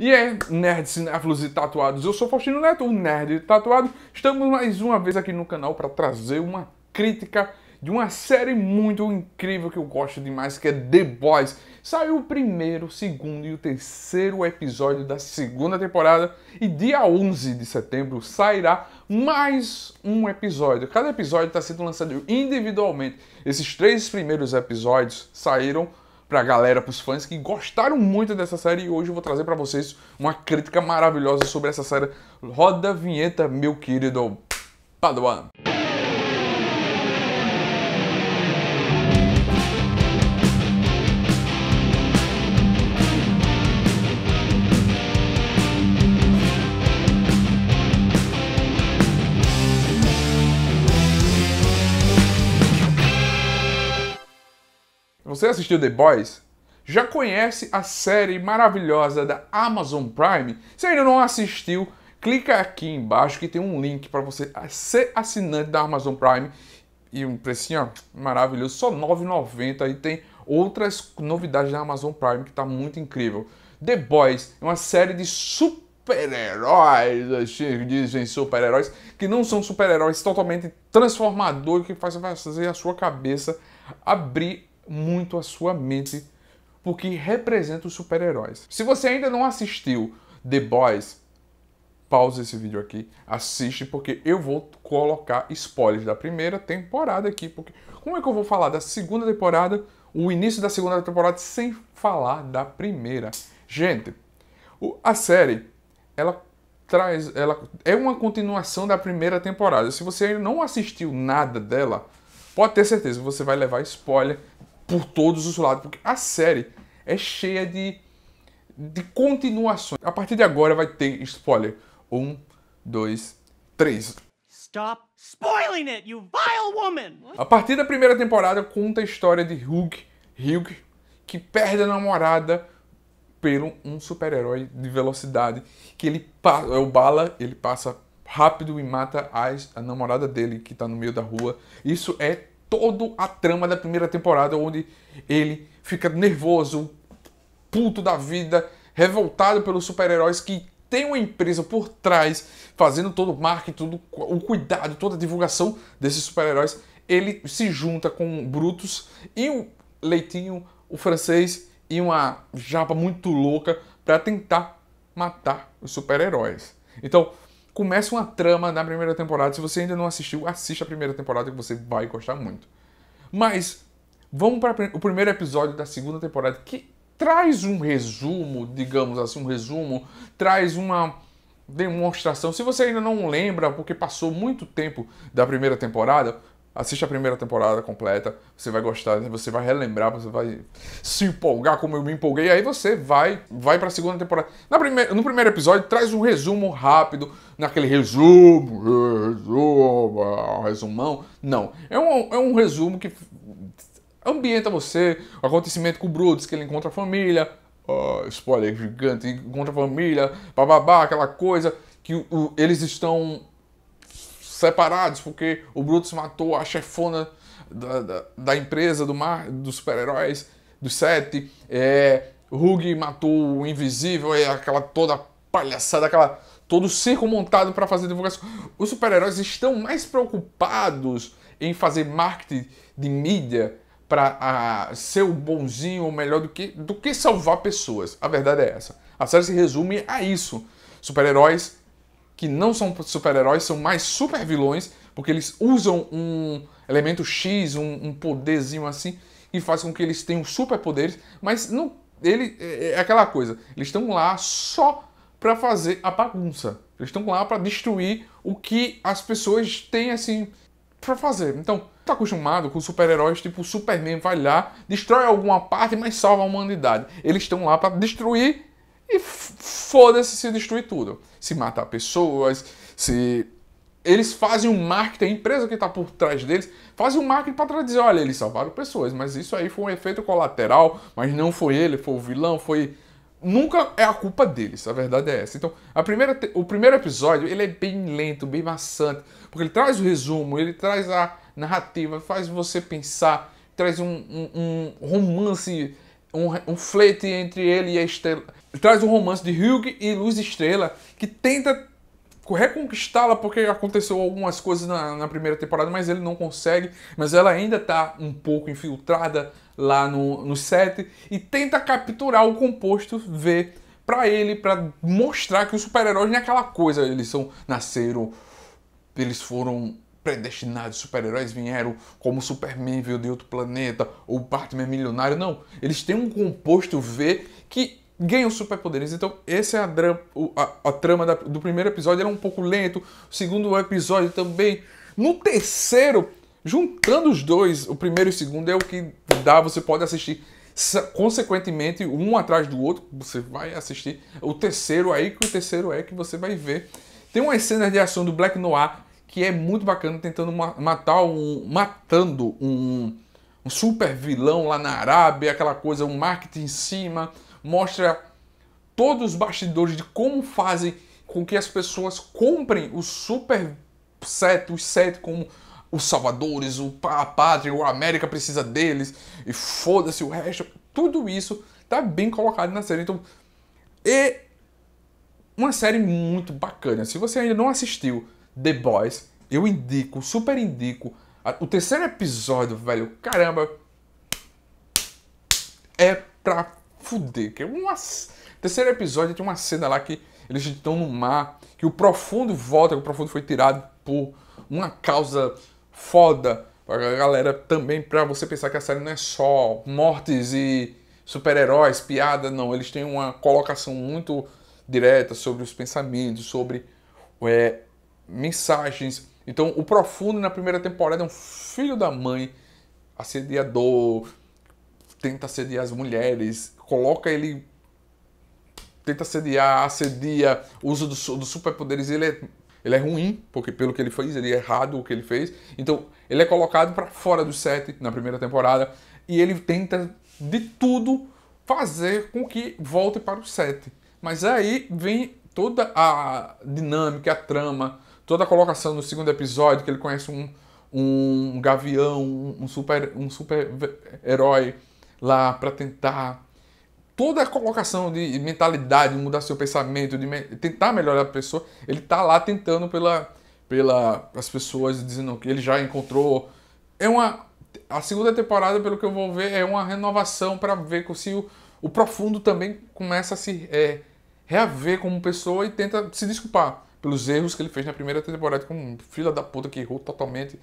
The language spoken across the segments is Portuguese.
E é, nerds, cinéfilos e tatuados, eu sou Faustino Neto, o nerd tatuado. Estamos mais uma vez aqui no canal para trazer uma crítica de uma série muito incrível que eu gosto demais, que é The Boys. Saiu o primeiro, o segundo e o terceiro episódio da segunda temporada e dia 11 de setembro sairá mais um episódio. Cada episódio está sendo lançado individualmente. Esses três primeiros episódios saíram pra galera, pros fãs que gostaram muito dessa série e hoje eu vou trazer para vocês uma crítica maravilhosa sobre essa série. Roda a vinheta, meu querido Padawan. Você assistiu The Boys? Já conhece a série maravilhosa da Amazon Prime? Se ainda não assistiu, clica aqui embaixo que tem um link para você ser assinante da Amazon Prime e um precinho ó, maravilhoso, só R$ 9,90 e tem outras novidades da Amazon Prime que está muito incrível. The Boys é uma série de super super-heróis, assim, dizem super-heróis, que não são super-heróis totalmente transformador que faz fazer a sua cabeça abrir muito a sua mente, porque representa os super-heróis. Se você ainda não assistiu The Boys, pausa esse vídeo aqui, assiste, porque eu vou colocar spoilers da primeira temporada aqui. Porque como é que eu vou falar da segunda temporada, o início da segunda temporada, sem falar da primeira? Gente, a série, ela traz. Ela é uma continuação da primeira temporada. Se você ainda não assistiu nada dela, pode ter certeza, você vai levar spoiler por todos os lados, porque a série é cheia de, de continuações. A partir de agora vai ter spoiler. Um, dois, três. Stop spoiling it, you vile woman! A partir da primeira temporada conta a história de Hugh, Hugh que perde a namorada pelo um super-herói de velocidade que ele é o Bala, ele passa rápido e mata as, a namorada dele que está no meio da rua. Isso é toda a trama da primeira temporada, onde ele fica nervoso, puto da vida, revoltado pelos super-heróis que tem uma empresa por trás fazendo todo o marketing, todo o cuidado, toda a divulgação desses super-heróis. Ele se junta com Brutus e o Leitinho, o francês e uma japa muito louca para tentar matar os super-heróis. Então, começa uma trama na primeira temporada. Se você ainda não assistiu, assista a primeira temporada que você vai gostar muito. Mas vamos para o primeiro episódio da segunda temporada que traz um resumo, digamos assim, um resumo, traz uma demonstração. Se você ainda não lembra, porque passou muito tempo da primeira temporada, Assista a primeira temporada completa, você vai gostar, você vai relembrar, você vai se empolgar como eu me empolguei, aí você vai vai para a segunda temporada. Na primeira, no primeiro episódio, traz um resumo rápido, naquele resumo, resumo, resumão. Não, é um, é um resumo que ambienta você, o acontecimento com o Brutus, que ele encontra a família, uh, spoiler gigante, encontra a família, bababá, aquela coisa que eles estão separados, porque o Brutus matou a chefona da, da, da empresa do mar, dos super-heróis, do set É, Hugh matou o Invisível, é aquela toda palhaçada, aquela todo circo montado para fazer divulgação. Os super-heróis estão mais preocupados em fazer marketing de mídia para ser o bonzinho ou melhor do que, do que salvar pessoas. A verdade é essa. A série se resume a isso. Super-heróis que não são super-heróis, são mais super-vilões, porque eles usam um elemento X, um, um poderzinho assim, e faz com que eles tenham superpoderes, mas não. Ele, é, é aquela coisa, eles estão lá só para fazer a bagunça. Eles estão lá para destruir o que as pessoas têm assim para fazer. Então, tá acostumado com super-heróis tipo Superman vai lá, destrói alguma parte, mas salva a humanidade. Eles estão lá para destruir e foda-se se destruir tudo. Se matar pessoas, se. Eles fazem um marketing, a empresa que está por trás deles faz um marketing para dizer: olha, eles salvaram pessoas, mas isso aí foi um efeito colateral, mas não foi ele, foi o vilão, foi. Nunca é a culpa deles, a verdade é essa. Então, a primeira, o primeiro episódio ele é bem lento, bem maçante, porque ele traz o resumo, ele traz a narrativa, faz você pensar, traz um, um, um romance, um, um flete entre ele e a estrela traz o romance de Hugh e Luz Estrela, que tenta reconquistá-la porque aconteceu algumas coisas na, na, primeira temporada, mas ele não consegue. Mas ela ainda está um pouco infiltrada lá no, no set e tenta capturar o composto V para ele, para mostrar que os super-heróis não é aquela coisa, eles são nasceram, eles foram predestinados, super-heróis vieram como Superman veio de outro planeta ou Batman milionário, não. Eles têm um composto V que ganham superpoderes. Então, essa é a, a, a trama da, do primeiro episódio. Era um pouco lento. O segundo episódio também. No terceiro, juntando os dois, o primeiro e o segundo, é o que dá. Você pode assistir consequentemente um atrás do outro. Você vai assistir o terceiro aí, que o terceiro é que você vai ver. Tem uma cena de ação do Black Noir que é muito bacana, tentando matar um. matando um, um super vilão lá na Arábia, aquela coisa, um marketing em cima mostra todos os bastidores de como fazem com que as pessoas comprem o super set, os set como os salvadores, o a pátria, o América precisa deles e foda-se o resto. Tudo isso tá bem colocado na série. Então, é uma série muito bacana. Se você ainda não assistiu The Boys, eu indico, super indico. O terceiro episódio, velho, caramba, é pra fuder. Que é uma... Terceiro episódio tem uma cena lá que eles estão no mar, que o profundo volta, que o profundo foi tirado por uma causa foda pra galera também, pra você pensar que a série não é só mortes e super-heróis, piada, não. Eles têm uma colocação muito direta sobre os pensamentos, sobre é, mensagens. Então, o Profundo na primeira temporada é um filho da mãe, assediador, tenta assediar as mulheres, coloca ele. Tenta sediar, assedia, uso dos do superpoderes. Ele é, ele é ruim, porque pelo que ele fez, ele é errado o que ele fez. Então, ele é colocado para fora do set na primeira temporada. E ele tenta de tudo fazer com que volte para o set Mas aí vem toda a dinâmica, a trama, toda a colocação no segundo episódio, que ele conhece um, um gavião, um super, um super herói lá para tentar toda a colocação de mentalidade, mudar seu pensamento, de me... tentar melhorar a pessoa, ele está lá tentando pela, pela as pessoas dizendo que ele já encontrou. É uma a segunda temporada, pelo que eu vou ver, é uma renovação para ver se o, o profundo também começa a se é, reaver como pessoa e tenta se desculpar pelos erros que ele fez na primeira temporada, como é um da puta que errou totalmente.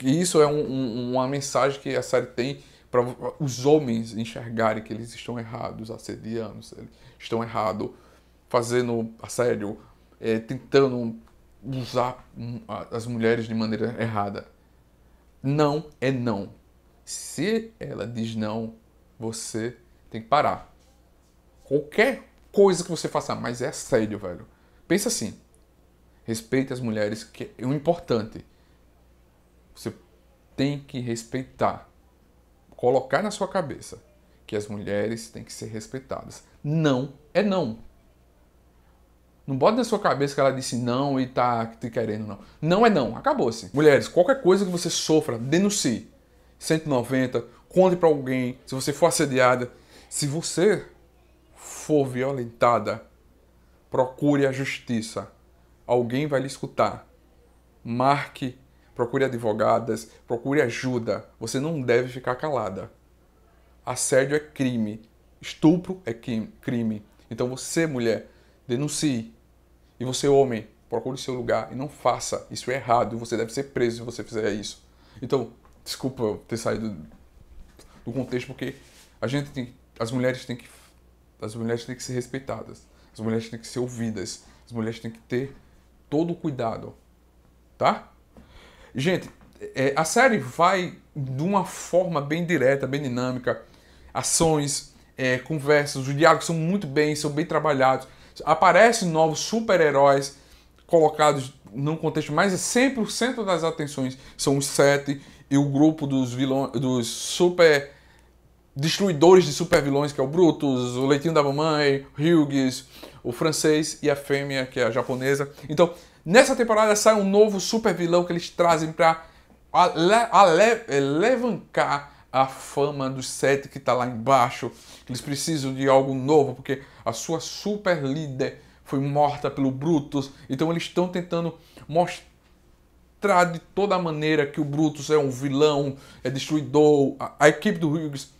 E isso é um, um, uma mensagem que a série tem para os homens enxergarem que eles estão errados, assediando, estão errados, fazendo assédio, é, tentando usar as mulheres de maneira errada. Não é não. Se ela diz não, você tem que parar. Qualquer coisa que você faça, mas é assédio, velho. Pensa assim. Respeite as mulheres, que é o importante. Você tem que respeitar colocar na sua cabeça que as mulheres têm que ser respeitadas. Não é não. Não bota na sua cabeça que ela disse não e tá te querendo, não. Não é não, acabou-se. Mulheres, qualquer coisa que você sofra, denuncie. 190, conte para alguém, se você for assediada, se você for violentada, procure a justiça. Alguém vai lhe escutar. Marque procure advogadas, procure ajuda. Você não deve ficar calada. Assédio é crime, estupro é crime. Então você, mulher, denuncie. E você, homem, procure seu lugar e não faça. Isso é errado. Você deve ser preso se você fizer isso. Então, desculpa eu ter saído do contexto, porque a gente tem, as mulheres têm que, as mulheres têm que ser respeitadas. As mulheres têm que ser ouvidas. As mulheres têm que ter todo o cuidado, tá? Gente, é, a série vai de uma forma bem direta, bem dinâmica. Ações, é, conversas, os diálogos são muito bem, são bem trabalhados. Aparecem novos super-heróis colocados num contexto, mais, é, o 100% das atenções são os sete e o grupo dos vilões, dos super destruidores de super vilões, que é o Brutus, o Leitinho da Mamãe, o Hughes, o francês e a fêmea, que é a japonesa. Então, Nessa temporada sai um novo super vilão que eles trazem para eh, levantar a fama dos sete que está lá embaixo. Eles precisam de algo novo, porque a sua super líder foi morta pelo Brutus. Então eles estão tentando mostrar de toda maneira que o Brutus é um vilão, é destruidor. A, a equipe do Hughes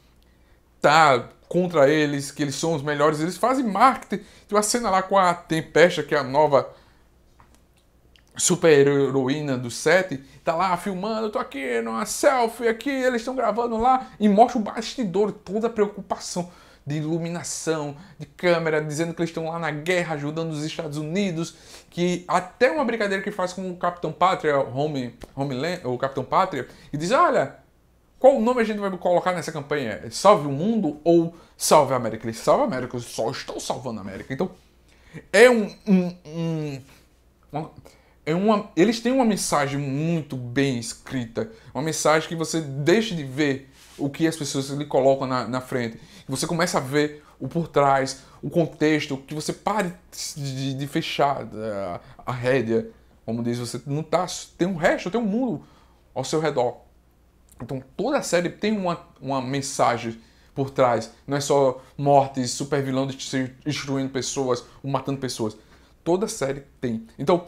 tá contra eles, que eles são os melhores. Eles fazem marketing. Tem uma cena lá com a Tempesta, que é a nova super heroína do set, tá lá filmando, tô aqui numa selfie aqui, eles estão gravando lá e mostra o bastidor, toda a preocupação de iluminação, de câmera, dizendo que eles estão lá na guerra ajudando os Estados Unidos, que até uma brincadeira que faz com o Capitão Pátria, Home, Homeland, o Capitão Pátria, e diz: "Olha, qual nome a gente vai colocar nessa campanha? É salve o mundo ou salve a América? Ele salve a América, eu só estou salvando a América. Então, é um, um, um uma, é uma, eles têm uma mensagem muito bem escrita, uma mensagem que você deixa de ver o que as pessoas lhe colocam na, na frente, você começa a ver o por trás, o contexto, que você pare de, de fechar a, eh, a rédea, como diz, você não tá, tem um resto, tem um mundo ao seu redor. Então toda a série tem uma, uma mensagem por trás, não é só mortes, super vilão destruindo pessoas ou matando pessoas. Toda série tem. Então,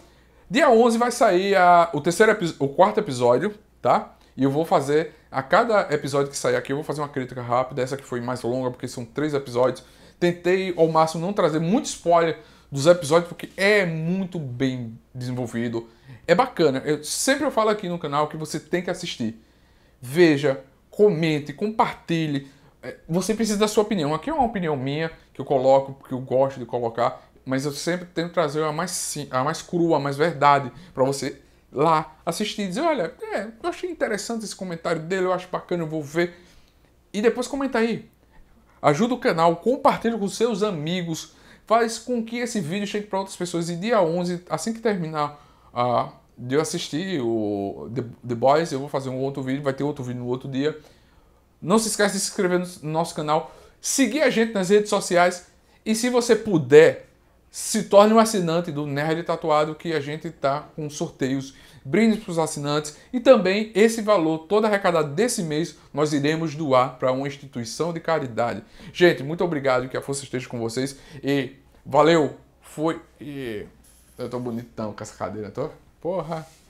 Dia 11 vai sair a, o terceiro o quarto episódio, tá? E eu vou fazer a cada episódio que sair aqui, eu vou fazer uma crítica rápida. Essa que foi mais longa, porque são três episódios. Tentei ao máximo não trazer muito spoiler dos episódios, porque é muito bem desenvolvido. É bacana. Eu sempre eu falo aqui no canal que você tem que assistir. Veja, comente, compartilhe. É, você precisa da sua opinião. Aqui é uma opinião minha que eu coloco, porque eu gosto de colocar mas eu sempre tento trazer a mais, sim, a mais crua, a mais verdade, para você lá assistir e dizer: olha, é, eu achei interessante esse comentário dele, eu acho bacana, eu vou ver. E depois comenta aí. Ajuda o canal, compartilha com seus amigos, faz com que esse vídeo chegue para outras pessoas. E dia 11, assim que terminar uh, de eu assistir o The, The Boys, eu vou fazer um outro vídeo, vai ter outro vídeo no outro dia. Não se esqueça de se inscrever no nosso canal, seguir a gente nas redes sociais e se você puder se torne um assinante do Nerd Tatuado, que a gente está com sorteios, brindes para os assinantes e também esse valor, todo arrecadado desse mês, nós iremos doar para uma instituição de caridade. Gente, muito obrigado, que a força esteja com vocês e valeu! Foi. E... Eu tô bonitão com essa cadeira, tô? Porra!